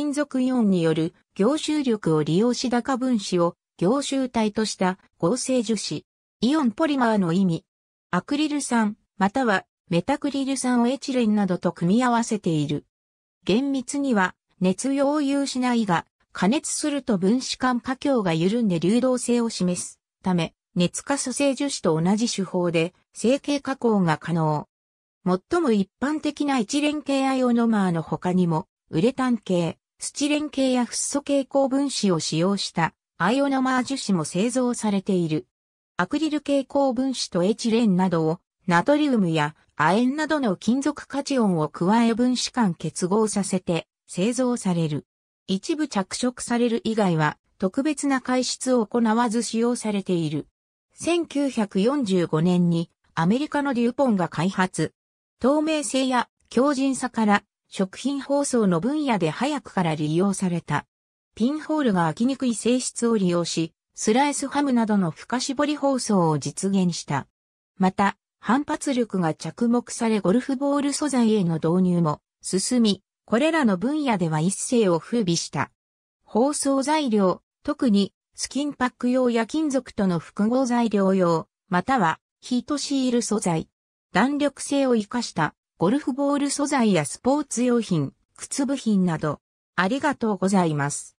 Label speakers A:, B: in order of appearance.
A: 金属イオンによる凝集力を利用し高分子を凝集体とした合成樹脂。イオンポリマーの意味。アクリル酸、またはメタクリル酸をエチレンなどと組み合わせている。厳密には熱溶融しないが、加熱すると分子間加強が緩んで流動性を示すため、熱化素性樹脂と同じ手法で成形加工が可能。最も一般的な一連系アイオノマーの他にも、ウレタン系、スチレン系やフッ素系高分子を使用したアイオナマー樹脂も製造されている。アクリル系高分子とエチレンなどをナトリウムや亜鉛などの金属価値音を加え分子間結合させて製造される。一部着色される以外は特別な解質を行わず使用されている。1945年にアメリカのデュポンが開発。透明性や強靭さから食品包装の分野で早くから利用された。ピンホールが開きにくい性質を利用し、スライスハムなどの深絞り包装を実現した。また、反発力が着目されゴルフボール素材への導入も進み、これらの分野では一世を風靡した。包装材料、特にスキンパック用や金属との複合材料用、またはヒートシール素材。弾力性を活かしたゴルフボール素材やスポーツ用品、靴部品など、ありがとうございます。